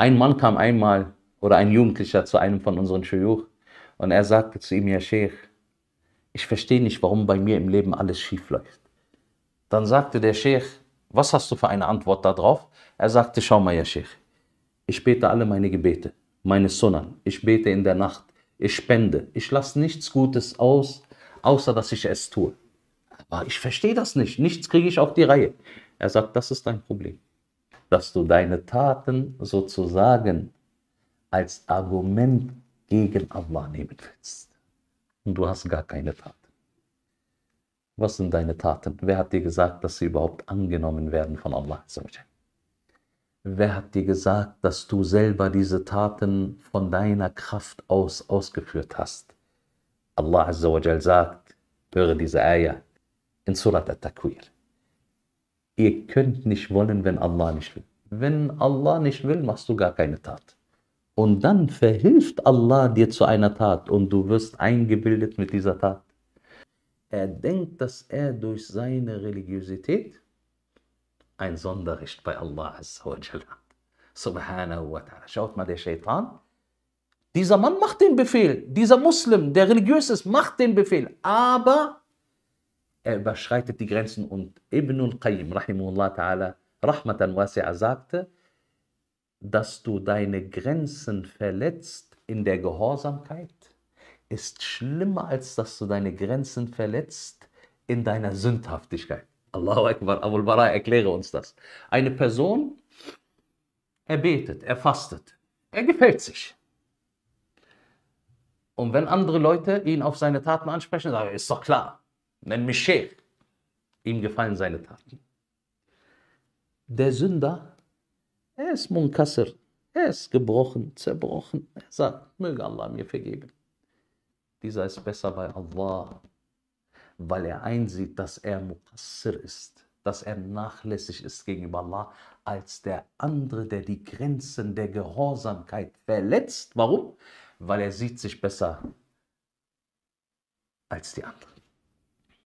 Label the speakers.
Speaker 1: Ein Mann kam einmal oder ein Jugendlicher zu einem von unseren Shuyukh und er sagte zu ihm, ja Sheikh, ich verstehe nicht, warum bei mir im Leben alles schief läuft. Dann sagte der Sheikh, was hast du für eine Antwort darauf? Er sagte, schau mal, ja Sheikh, ich bete alle meine Gebete, meine Sunnan, ich bete in der Nacht, ich spende, ich lasse nichts Gutes aus, außer dass ich es tue. Aber ich verstehe das nicht, nichts kriege ich auf die Reihe. Er sagt, das ist dein Problem dass du deine Taten sozusagen als Argument gegen Allah nehmen willst. Und du hast gar keine Taten. Was sind deine Taten? Wer hat dir gesagt, dass sie überhaupt angenommen werden von Allah? Wer hat dir gesagt, dass du selber diese Taten von deiner Kraft aus ausgeführt hast? Allah Azza wa sagt, höre diese Ayah in Surat al-Takwir ihr könnt nicht wollen, wenn Allah nicht will. Wenn Allah nicht will, machst du gar keine Tat. Und dann verhilft Allah dir zu einer Tat und du wirst eingebildet mit dieser Tat. Er denkt, dass er durch seine Religiosität ein Sonderrecht bei Allah Azza hat. Subhanahu wa ta'ala. Schaut mal, der Shaitan. Dieser Mann macht den Befehl. Dieser Muslim, der religiös ist, macht den Befehl. Aber er überschreitet die Grenzen und Ibn al-Qayyim, rahimullah ta'ala, rahmatan wasi'a, sagte, dass du deine Grenzen verletzt in der Gehorsamkeit, ist schlimmer, als dass du deine Grenzen verletzt in deiner Sündhaftigkeit. Allahu Akbar, Abu al Bara, erkläre uns das. Eine Person, er betet, er fastet, er gefällt sich. Und wenn andere Leute ihn auf seine Taten ansprechen, sagen, ist doch klar, mich Sheikh. ihm gefallen seine Taten. Der Sünder, er ist Munkassir, er ist gebrochen, zerbrochen. Er sagt, möge Allah mir vergeben. Dieser ist besser bei Allah, weil er einsieht, dass er Muqassir ist, dass er nachlässig ist gegenüber Allah, als der andere, der die Grenzen der Gehorsamkeit verletzt. Warum? Weil er sieht sich besser als die anderen.